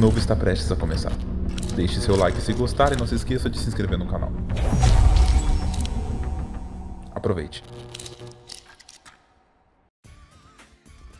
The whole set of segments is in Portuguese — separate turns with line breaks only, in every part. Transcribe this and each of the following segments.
novo está prestes a começar. Deixe seu like se gostar e não se esqueça de se inscrever no canal. Aproveite.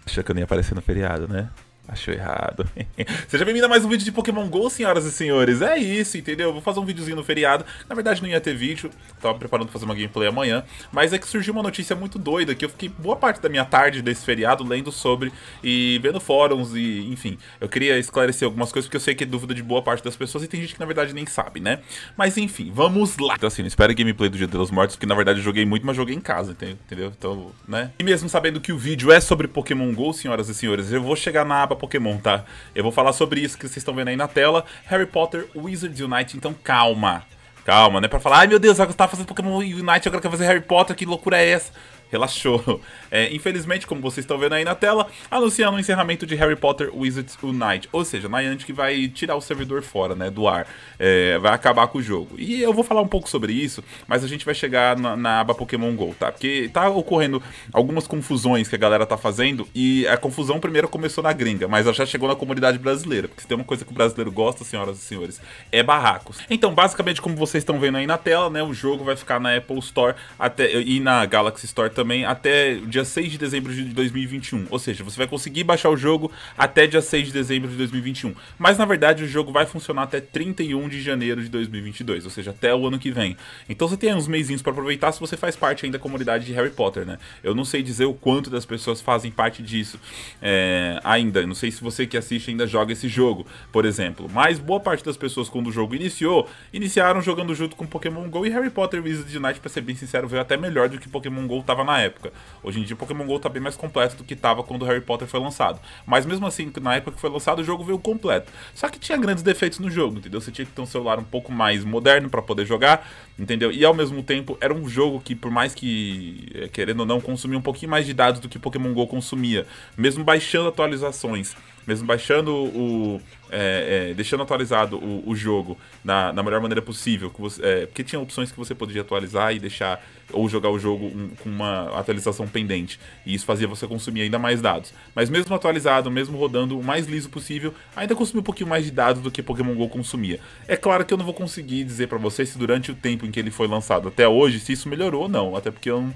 Acho que eu nem ia aparecer no feriado, né? Achou errado. Seja bem-vindo a mais um vídeo de Pokémon GO, senhoras e senhores. É isso, entendeu? Vou fazer um videozinho no feriado. Na verdade, não ia ter vídeo. Tava preparando pra fazer uma gameplay amanhã. Mas é que surgiu uma notícia muito doida que eu fiquei boa parte da minha tarde desse feriado lendo sobre e vendo fóruns e, enfim. Eu queria esclarecer algumas coisas porque eu sei que é dúvida de boa parte das pessoas e tem gente que, na verdade, nem sabe, né? Mas, enfim, vamos lá. Então, assim, espero gameplay do Dia dos Mortos, porque, na verdade, eu joguei muito, mas joguei em casa, entendeu? Então, né? E mesmo sabendo que o vídeo é sobre Pokémon GO, senhoras e senhores, eu vou chegar na aba Pokémon, tá? Eu vou falar sobre isso que vocês estão vendo aí na tela. Harry Potter Wizards Unite, então calma. Calma, né? Pra falar, ai meu Deus, agora você tá fazendo Pokémon Unite, agora quer fazer Harry Potter, que loucura é essa? relaxou. É, infelizmente, como vocês estão vendo aí na tela, anunciando o encerramento de Harry Potter Wizards Unite. Ou seja, Niantic que vai tirar o servidor fora, né, do ar. É, vai acabar com o jogo. E eu vou falar um pouco sobre isso, mas a gente vai chegar na, na, aba Pokémon GO, tá? Porque tá ocorrendo algumas confusões que a galera tá fazendo, e a confusão primeiro começou na gringa, mas ela já chegou na comunidade brasileira. Porque se tem uma coisa que o brasileiro gosta, senhoras e senhores, é barracos. Então, basicamente, como vocês estão vendo aí na tela, né, o jogo vai ficar na Apple Store até, e na Galaxy Store também também até dia 6 de dezembro de 2021. Ou seja, você vai conseguir baixar o jogo até dia 6 de dezembro de 2021. Mas na verdade o jogo vai funcionar até 31 de janeiro de 2022, ou seja, até o ano que vem. Então você tem uns meizinhos para aproveitar se você faz parte ainda da comunidade de Harry Potter, né? Eu não sei dizer o quanto das pessoas fazem parte disso é, ainda. Eu não sei se você que assiste ainda joga esse jogo, por exemplo. Mas boa parte das pessoas quando o jogo iniciou, iniciaram jogando junto com Pokémon GO e Harry Potter Wizard Unite, pra ser bem sincero, veio até melhor do que Pokémon GO tava na na época. Hoje em dia, Pokémon GO tá bem mais completo do que tava quando Harry Potter foi lançado. Mas mesmo assim, na época que foi lançado, o jogo veio completo. Só que tinha grandes defeitos no jogo, entendeu? Você tinha que ter um celular um pouco mais moderno para poder jogar, entendeu? E ao mesmo tempo, era um jogo que, por mais que, eh, querendo ou não, consumia um pouquinho mais de dados do que Pokémon GO consumia. Mesmo baixando atualizações, mesmo baixando o. É, é, deixando atualizado o, o jogo na, na, melhor maneira possível, que você, é, porque tinha opções que você podia atualizar e deixar, ou jogar o jogo um, com uma atualização pendente, e isso fazia você consumir ainda mais dados. Mas mesmo atualizado, mesmo rodando o mais liso possível, ainda consumia um pouquinho mais de dados do que Pokémon Go consumia. É claro que eu não vou conseguir dizer para vocês se durante o tempo em que ele foi lançado até hoje, se isso melhorou ou não, até porque eu não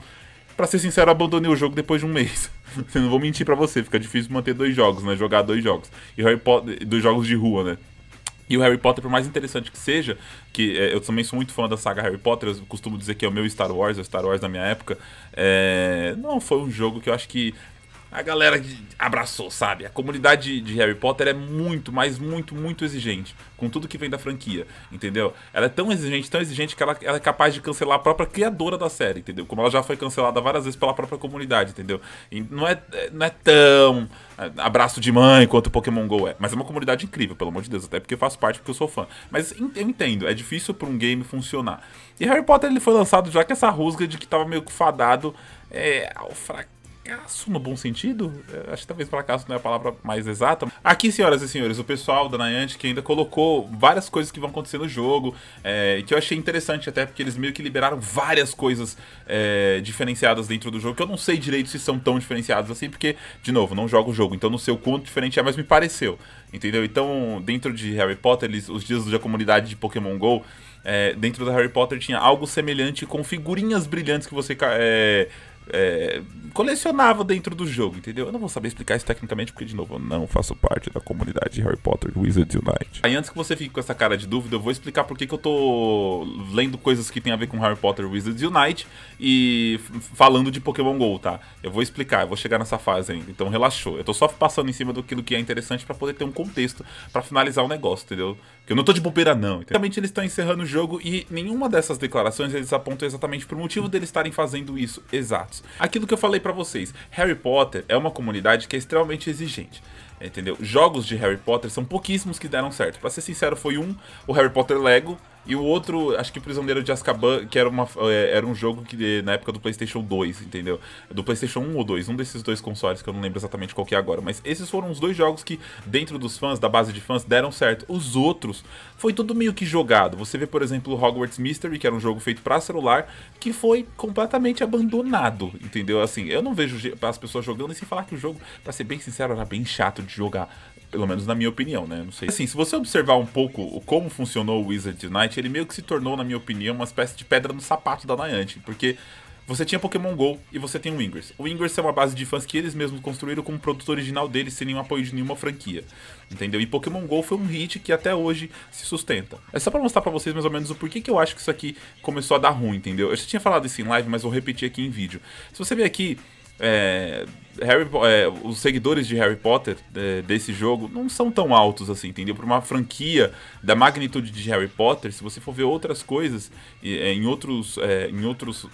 Pra ser sincero, abandonei o jogo depois de um mês. Eu não vou mentir pra você, fica difícil manter dois jogos, né? Jogar dois jogos. E Harry Potter, dois jogos de rua, né? E o Harry Potter, por mais interessante que seja, que é, eu também sou muito fã da saga Harry Potter, eu costumo dizer que é o meu Star Wars, é o Star Wars da minha época, é, não foi um jogo que eu acho que a galera abraçou, sabe? A comunidade de Harry Potter é muito, mas muito, muito exigente com tudo que vem da franquia, entendeu? Ela é tão exigente, tão exigente que ela, ela, é capaz de cancelar a própria criadora da série, entendeu? Como ela já foi cancelada várias vezes pela própria comunidade, entendeu? E não é, é não é tão é, abraço de mãe quanto Pokémon GO é, mas é uma comunidade incrível, pelo amor de Deus, até porque eu faço parte porque eu sou fã. Mas eu entendo, é difícil para um game funcionar. E Harry Potter ele foi lançado já com essa rusga de que tava meio que fadado é, ao fracasso fracasso no bom sentido? É, acho que talvez fracasso não é a palavra mais exata. Aqui, senhoras e senhores, o pessoal da Niantic ainda colocou várias coisas que vão acontecer no jogo, é, que eu achei interessante até, porque eles meio que liberaram várias coisas é, diferenciadas dentro do jogo, que eu não sei direito se são tão diferenciadas assim, porque, de novo, não jogo o jogo, então não sei o quanto diferente é, mas me pareceu, entendeu? Então, dentro de Harry Potter, eles, os dias da comunidade de Pokémon GO, é, dentro da Harry Potter tinha algo semelhante com figurinhas brilhantes que você é, é, dentro do jogo, entendeu? Eu não vou saber explicar isso tecnicamente, porque, de novo, eu não faço parte da comunidade Harry Potter Wizards Unite. Aí, antes que você fique com essa cara de dúvida, eu vou explicar por que, que eu tô lendo coisas que tem a ver com Harry Potter Wizards Unite e falando de Pokémon GO, tá? Eu vou explicar, eu vou chegar nessa fase ainda, então relaxou. Eu tô só passando em cima daquilo que é interessante para poder ter um contexto para finalizar o negócio, entendeu? Que eu não tô de bobeira, não. Realmente eles estão encerrando o jogo e nenhuma dessas declarações eles apontam exatamente pro motivo deles estarem fazendo isso exatos. Aquilo que eu falei para vocês, Harry Potter é uma comunidade que é extremamente exigente. Entendeu? Jogos de Harry Potter são pouquíssimos que deram certo. Para ser sincero, foi um, o Harry Potter Lego, e o outro, acho que Prisioneiro de Azkaban, que era, uma, é, era um jogo que na época do PlayStation 2, entendeu? Do PlayStation 1 ou 2, um desses dois consoles que eu não lembro exatamente qual que é agora. Mas esses foram os dois jogos que, dentro dos fãs, da base de fãs, deram certo. Os outros, foi tudo meio que jogado. Você vê, por exemplo, Hogwarts Mystery, que era um jogo feito para celular, que foi completamente abandonado, entendeu? Assim, eu não vejo as pessoas jogando e sem falar que o jogo, pra ser bem sincero, era bem chato de jogar. Pelo menos na minha opinião, né? Não sei. Assim, se você observar um pouco como funcionou o Wizard Night, ele meio que se tornou, na minha opinião, uma espécie de pedra no sapato da Niantic. Porque você tinha Pokémon GO e você tem o Ingress. O Ingress é uma base de fãs que eles mesmos construíram como produto original deles, sem nenhum apoio de nenhuma franquia. Entendeu? E Pokémon GO foi um hit que até hoje se sustenta. É só pra mostrar pra vocês mais ou menos o porquê que eu acho que isso aqui começou a dar ruim, entendeu? Eu já tinha falado isso em live, mas vou repetir aqui em vídeo. Se você ver aqui, é, Harry, é, os seguidores de Harry Potter é, desse jogo não são tão altos assim, entendeu? Para uma franquia da magnitude de Harry Potter, se você for ver outras coisas é, em outros, é, em outros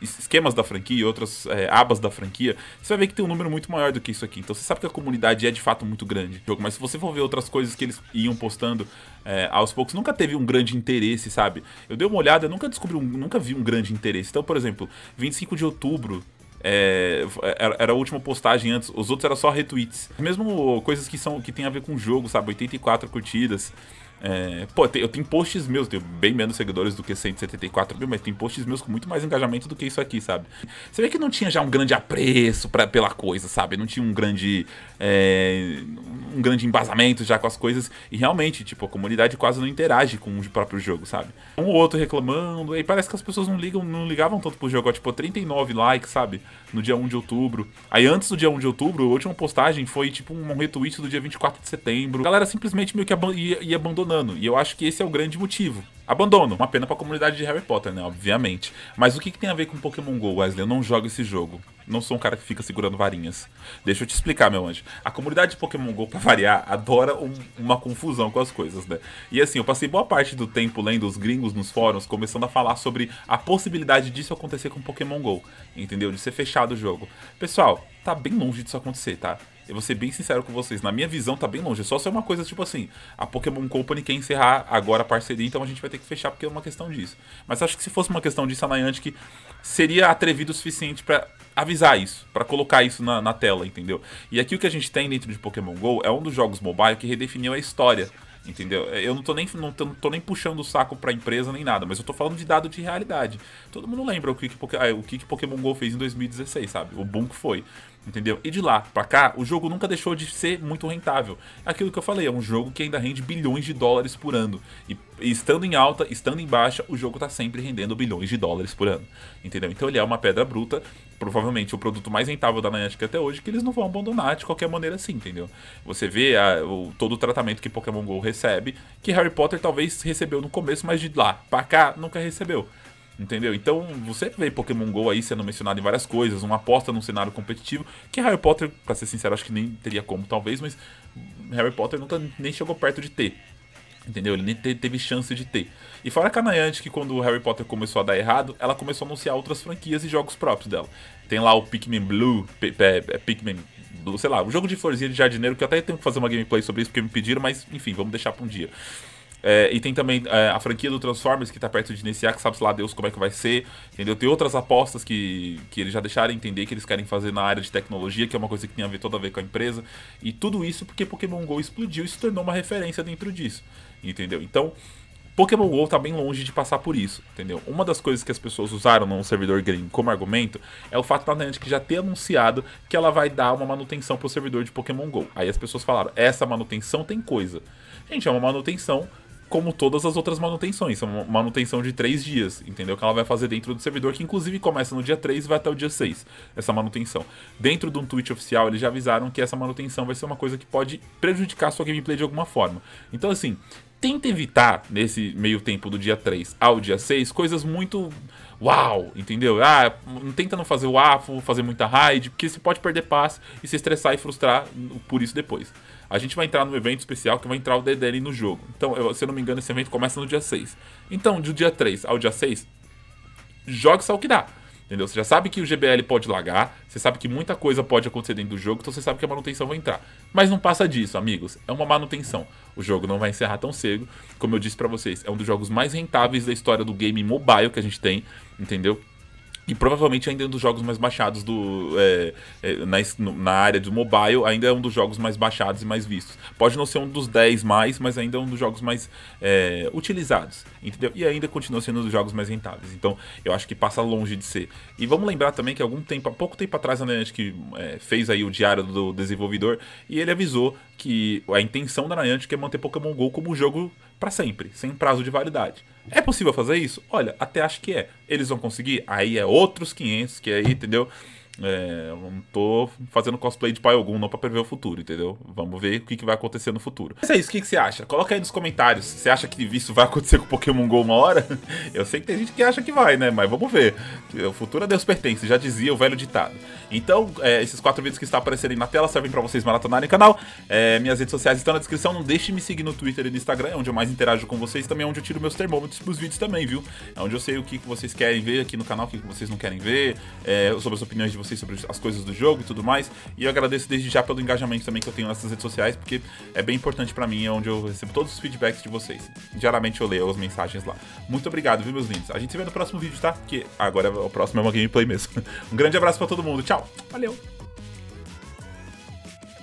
esquemas da franquia, outras é, abas da franquia, você vai ver que tem um número muito maior do que isso aqui. Então você sabe que a comunidade é de fato muito grande jogo, mas se você for ver outras coisas que eles iam postando aos poucos, nunca teve um grande interesse, sabe? Eu dei uma olhada, nunca descobri, um, nunca vi um grande interesse. Então, por exemplo, 25 de outubro é, é, era, era, a última postagem antes, os outros eram só retweets. Mesmo coisas que são que tem a ver com o jogo, sabe? 84 curtidas. É, pô, eu tenho posts meus, tenho bem menos seguidores do que 174 mil, mas tem posts meus com muito mais engajamento do que isso aqui, sabe? Você vê que não tinha já um grande apreço pra, pela coisa, sabe? Não tinha um grande. É, um grande embasamento já com as coisas. E realmente, tipo, a comunidade quase não interage com o próprio jogo, sabe? Um ou outro reclamando, e parece que as pessoas não ligam, não ligavam tanto pro jogo. Ó, tipo, 39 likes, sabe? No dia 1 de outubro. Aí antes do dia 1 de outubro, a última postagem foi tipo um retweet do dia 24 de setembro. A galera simplesmente meio que ia abandonando abandonando. E eu acho que esse é o grande motivo. Abandono, uma pena pra comunidade de Harry Potter, né? Obviamente. Mas o que, que tem a ver com Pokémon GO, Wesley? Eu não jogo esse jogo. Não sou um cara que fica segurando varinhas. Deixa eu te explicar, meu anjo. A comunidade de Pokémon GO, pra variar, adora um, uma confusão com as coisas, né? E assim, eu passei boa parte do tempo lendo os gringos nos fóruns, começando a falar sobre a possibilidade disso acontecer com Pokémon GO. Entendeu? De ser fechado o jogo. Pessoal, tá bem longe disso acontecer, tá? eu vou ser bem sincero com vocês, na minha visão tá bem longe. É só se é uma coisa tipo assim, a Pokémon Company quer encerrar agora a parceria, então a gente vai ter que fechar porque é uma questão disso. Mas acho que se fosse uma questão disso, a Niantic seria atrevido o suficiente para avisar isso, para colocar isso na, na, tela, entendeu? E aqui o que a gente tem dentro de Pokémon GO é um dos jogos mobile que redefiniu a história. Entendeu? Eu não tô nem, não tô, não tô nem puxando o saco pra empresa nem nada, mas eu tô falando de dado de realidade. Todo mundo lembra o que, que, ah, o que, que Pokémon GO fez em 2016, sabe? O boom que foi entendeu? E de lá para cá, o jogo nunca deixou de ser muito rentável. Aquilo que eu falei, é um jogo que ainda rende bilhões de dólares por ano. E, e estando em alta, estando em baixa, o jogo tá sempre rendendo bilhões de dólares por ano, entendeu? Então ele é uma pedra bruta, provavelmente o produto mais rentável da Niantic até hoje, que eles não vão abandonar de qualquer maneira assim, entendeu? Você vê a, o, todo o tratamento que Pokémon GO recebe, que Harry Potter talvez recebeu no começo, mas de lá para cá nunca recebeu. Entendeu? Então, você vê Pokémon GO aí sendo mencionado em várias coisas, uma aposta num cenário competitivo, que Harry Potter, pra ser sincero, acho que nem teria como, talvez, mas Harry Potter nunca nem chegou perto de ter. Entendeu? Ele nem teve chance de ter. E fora a Kanayante, que quando o Harry Potter começou a dar errado, ela começou a anunciar outras franquias e jogos próprios dela. Tem lá o Pikmin Blue, P P é, Pikmin Blue, sei lá, o jogo de florzinha de jardineiro, que eu até tenho que fazer uma gameplay sobre isso porque me pediram, mas enfim, vamos deixar pra um dia. É, e tem também é, a franquia do Transformers que tá perto de iniciar, que sabe lá Deus como é que vai ser. Entendeu? Tem outras apostas que, que eles já deixaram entender que eles querem fazer na área de tecnologia, que é uma coisa que tem a ver toda a ver com a empresa. E tudo isso porque Pokémon GO explodiu e se tornou uma referência dentro disso. Entendeu? Então. Pokémon GO tá bem longe de passar por isso, entendeu? Uma das coisas que as pessoas usaram no servidor Green como argumento é o fato da Niantic já ter anunciado que ela vai dar uma manutenção pro servidor de Pokémon GO. Aí as pessoas falaram, essa manutenção tem coisa. Gente, é uma manutenção como todas as outras manutenções. É uma manutenção de três dias, entendeu? Que ela vai fazer dentro do servidor, que inclusive começa no dia 3 e vai até o dia 6, essa manutenção. Dentro de um tweet oficial, eles já avisaram que essa manutenção vai ser uma coisa que pode prejudicar sua gameplay de alguma forma. Então, assim, tenta evitar, nesse meio tempo do dia 3 ao dia 6, coisas muito uau, entendeu? Ah, tenta não fazer o AFO, fazer muita raid, porque você pode perder paz e se estressar e frustrar por isso depois. A gente vai entrar num evento especial que vai entrar o DDL no jogo. Então, eu, se eu não me engano, esse evento começa no dia 6. Então, do dia 3 ao dia 6, jogue só o que dá. Entendeu? Você já sabe que o GBL pode lagar, você sabe que muita coisa pode acontecer dentro do jogo, então você sabe que a manutenção vai entrar. Mas não passa disso, amigos. É uma manutenção. O jogo não vai encerrar tão cedo. Como eu disse para vocês, é um dos jogos mais rentáveis da história do game mobile que a gente tem, entendeu? E provavelmente ainda é um dos jogos mais baixados do é, é, na, na, área do mobile, ainda é um dos jogos mais baixados e mais vistos. Pode não ser um dos 10 mais, mas ainda é um dos jogos mais é, utilizados, entendeu? E ainda continua sendo um dos jogos mais rentáveis. Então, eu acho que passa longe de ser. E vamos lembrar também que algum tempo, há pouco tempo atrás, a Niantic é, fez aí o diário do desenvolvedor e ele avisou que a intenção da Niantic é manter Pokémon Go como um jogo para sempre, sem prazo de validade. É possível fazer isso? Olha, até acho que é. Eles vão conseguir? Aí é outros 500, que aí, entendeu? É, eu não tô fazendo cosplay de pai algum, não pra prever o futuro, entendeu? Vamos ver o que, que vai acontecer no futuro. Mas é isso, o que, que você acha? Coloca aí nos comentários. Você acha que isso vai acontecer com o Pokémon GO uma hora? Eu sei que tem gente que acha que vai, né? Mas vamos ver. O futuro a Deus pertence, já dizia o velho ditado. Então, é, esses quatro vídeos que estão aparecendo aí na tela servem pra vocês maratonarem o canal. É, minhas redes sociais estão na descrição. Não deixe de me seguir no Twitter e no Instagram, é onde eu mais interajo com vocês. Também é onde eu tiro meus termômetros pros vídeos também, viu? É onde eu sei o que, que vocês querem ver aqui no canal, o que, que vocês não querem ver, é, sobre as opiniões de vocês vocês sobre as coisas do jogo e tudo mais. E eu agradeço desde já pelo engajamento também que eu tenho nessas redes sociais, porque é bem importante para mim, é onde eu recebo todos os feedbacks de vocês. Diariamente eu leio as mensagens lá. Muito obrigado, viu, meus lindos? A gente se vê no próximo vídeo, tá? Que agora é o próximo é uma gameplay mesmo. Um grande abraço para todo mundo. Tchau. Valeu.